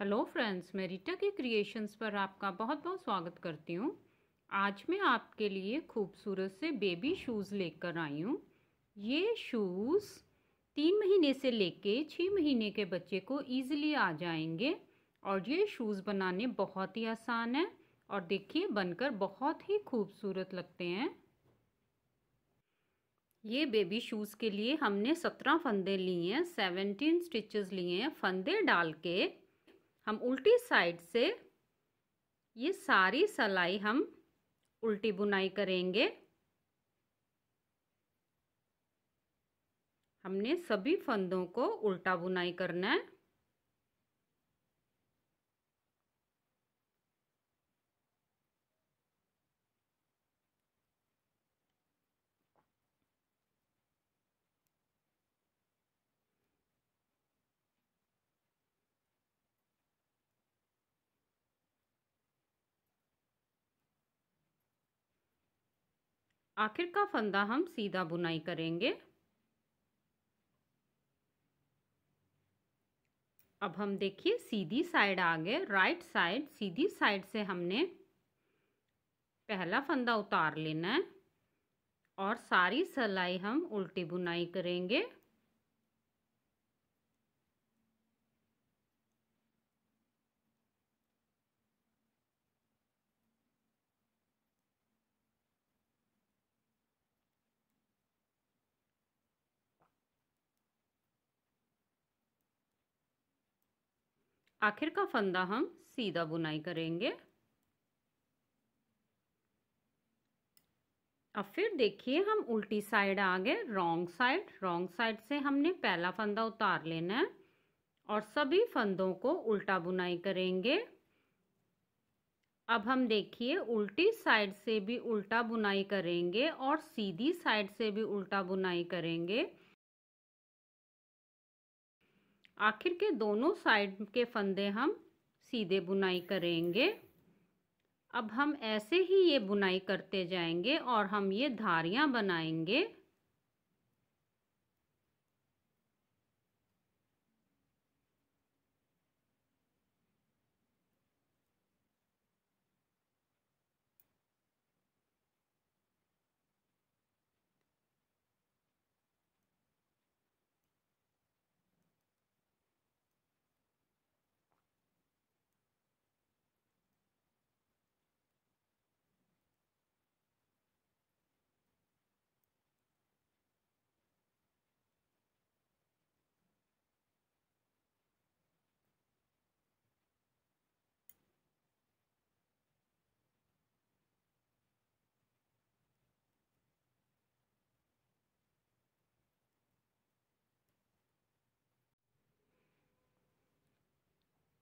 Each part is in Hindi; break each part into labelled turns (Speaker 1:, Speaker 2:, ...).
Speaker 1: हेलो फ्रेंड्स मैं रीटा के क्रिएशंस पर आपका बहुत बहुत स्वागत करती हूँ आज मैं आपके लिए खूबसूरत से बेबी शूज़ लेकर आई हूँ ये शूज़ तीन महीने से लेके छः महीने के बच्चे को ईजिली आ जाएंगे और ये शूज़ बनाने बहुत ही आसान है और देखिए बनकर बहुत ही खूबसूरत लगते हैं ये बेबी शूज़ के लिए हमने सत्रह फंदे लिए हैं सेवनटीन स्टिचेस लिए हैं फंदे डाल के हम उल्टी साइड से ये सारी सलाई हम उल्टी बुनाई करेंगे हमने सभी फंदों को उल्टा बुनाई करना है आखिर का फंदा हम सीधा बुनाई करेंगे अब हम देखिए सीधी साइड आ गए राइट साइड सीधी साइड से हमने पहला फंदा उतार लेना है और सारी सलाई हम उल्टी बुनाई करेंगे आखिर का फंदा हम सीधा बुनाई करेंगे अब फिर देखिए हम उल्टी साइड आ गए रॉन्ग साइड रॉन्ग साइड से हमने पहला फंदा उतार लेना है और सभी फंदों को उल्टा बुनाई करेंगे अब हम देखिए उल्टी साइड से भी उल्टा बुनाई करेंगे और सीधी साइड से भी उल्टा बुनाई करेंगे आखिर के दोनों साइड के फंदे हम सीधे बुनाई करेंगे अब हम ऐसे ही ये बुनाई करते जाएंगे और हम ये धारियाँ बनाएंगे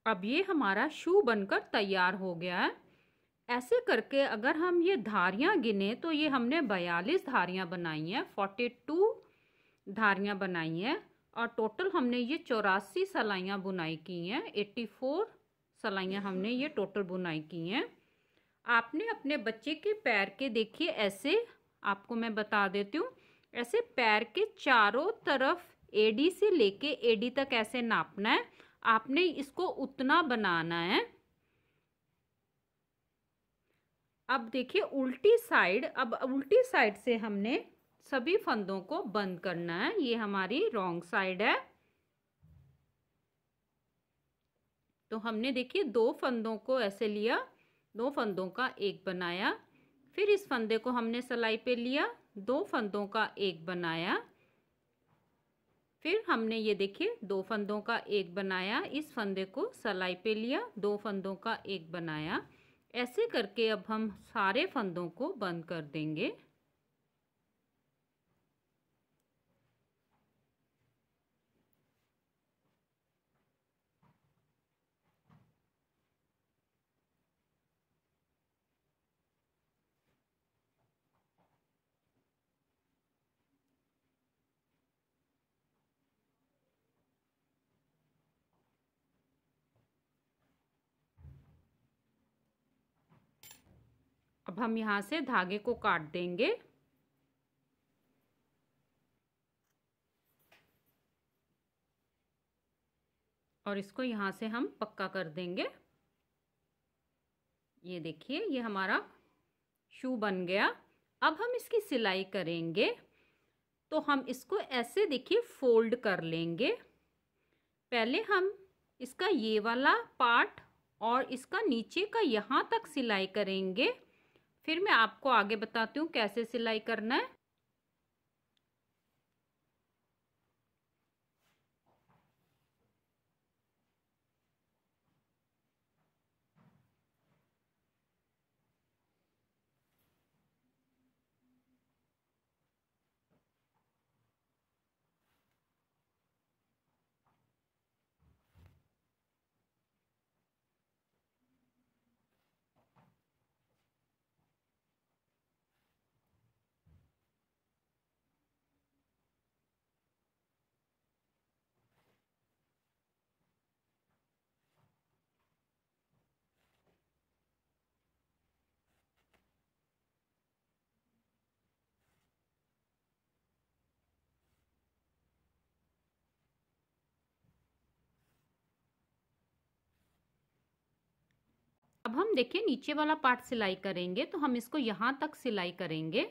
Speaker 1: अब ये हमारा शू बनकर तैयार हो गया है ऐसे करके अगर हम ये धारियाँ गिने तो ये हमने बयालीस धारियाँ बनाई हैं फोर्टी टू धारियाँ बनाई हैं और टोटल हमने ये चौरासी सलाइयाँ बुनाई की हैं एट्टी फोर सलाइयाँ हमने ये टोटल बुनाई की हैं आपने अपने बच्चे के पैर के देखिए ऐसे आपको मैं बता देती हूँ ऐसे पैर के चारों तरफ एडी से लेके एडी तक ऐसे नापना है आपने इसको उतना बनाना है अब देखिए उल्टी साइड अब उल्टी साइड से हमने सभी फंदों को बंद करना है ये हमारी रॉन्ग साइड है तो हमने देखिए दो फंदों को ऐसे लिया दो फंदों का एक बनाया फिर इस फंदे को हमने सिलाई पे लिया दो फंदों का एक बनाया फिर हमने ये देखिए दो फंदों का एक बनाया इस फंदे को सलाई पे लिया दो फंदों का एक बनाया ऐसे करके अब हम सारे फंदों को बंद कर देंगे अब हम यहाँ से धागे को काट देंगे और इसको यहाँ से हम पक्का कर देंगे ये देखिए ये हमारा शू बन गया अब हम इसकी सिलाई करेंगे तो हम इसको ऐसे देखिए फोल्ड कर लेंगे पहले हम इसका ये वाला पार्ट और इसका नीचे का यहाँ तक सिलाई करेंगे फिर मैं आपको आगे बताती हूँ कैसे सिलाई करना है अब हम देखिए नीचे वाला पार्ट सिलाई करेंगे तो हम इसको यहाँ तक सिलाई करेंगे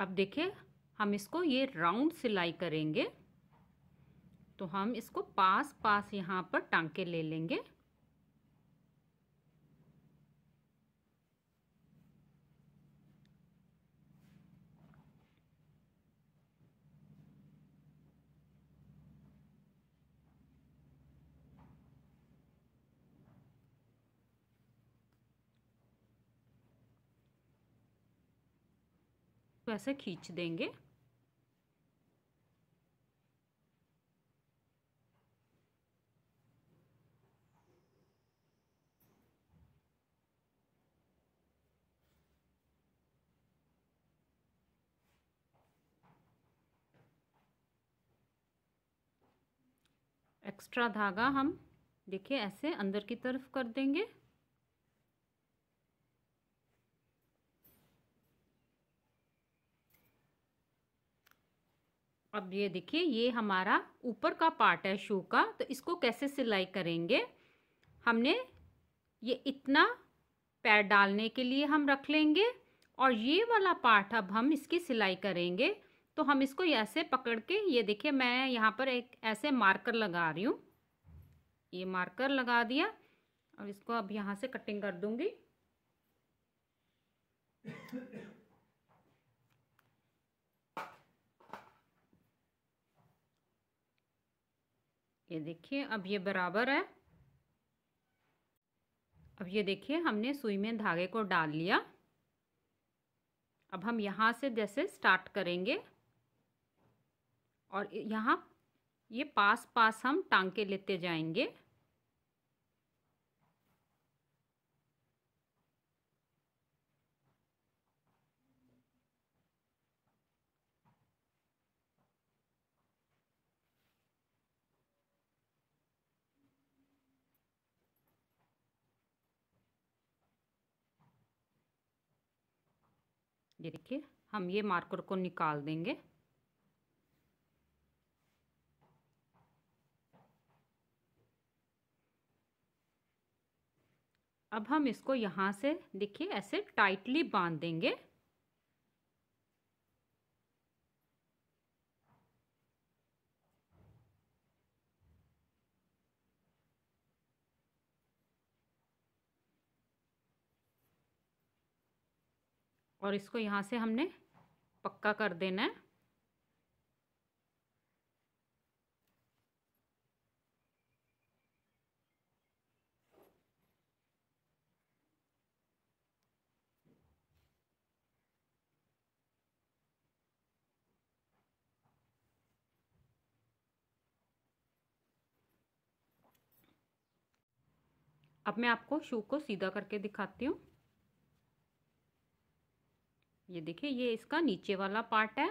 Speaker 1: अब देखिए हम इसको ये राउंड सिलाई करेंगे तो हम इसको पास पास यहाँ पर टांके ले लेंगे तो ऐसे खींच देंगे एक्स्ट्रा धागा हम देखिए ऐसे अंदर की तरफ कर देंगे अब ये देखिए ये हमारा ऊपर का पार्ट है शू का तो इसको कैसे सिलाई करेंगे हमने ये इतना पैर डालने के लिए हम रख लेंगे और ये वाला पार्ट अब हम इसकी सिलाई करेंगे तो हम इसको ऐसे पकड़ के ये देखिए मैं यहाँ पर एक ऐसे मार्कर लगा रही हूँ ये मार्कर लगा दिया और इसको अब यहाँ से कटिंग कर दूँगी ये देखिए अब ये बराबर है अब ये देखिए हमने सुई में धागे को डाल लिया अब हम यहाँ से जैसे स्टार्ट करेंगे और यहाँ ये पास पास हम टांके लेते जाएंगे ये देखिए हम ये मार्कर को निकाल देंगे अब हम इसको यहाँ से देखिए ऐसे टाइटली बांध देंगे और इसको यहाँ से हमने पक्का कर देना है अब मैं आपको शू को सीधा करके दिखाती हूँ ये देखिए ये इसका नीचे वाला पार्ट है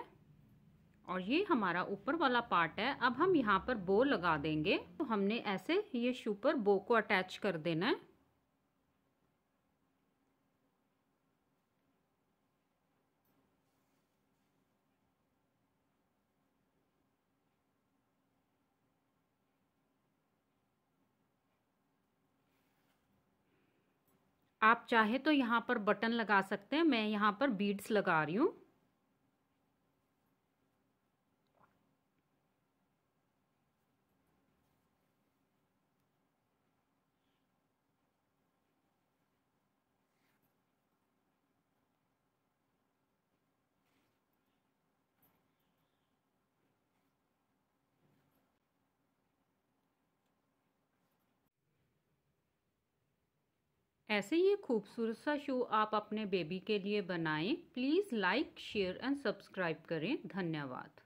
Speaker 1: और ये हमारा ऊपर वाला पार्ट है अब हम यहाँ पर बो लगा देंगे तो हमने ऐसे ये शू पर बो को अटैच कर देना है आप चाहे तो यहाँ पर बटन लगा सकते हैं मैं यहाँ पर बीड्स लगा रही हूँ ऐसे ही खूबसूरत सा शो आप अपने बेबी के लिए बनाएं please like share and subscribe करें धन्यवाद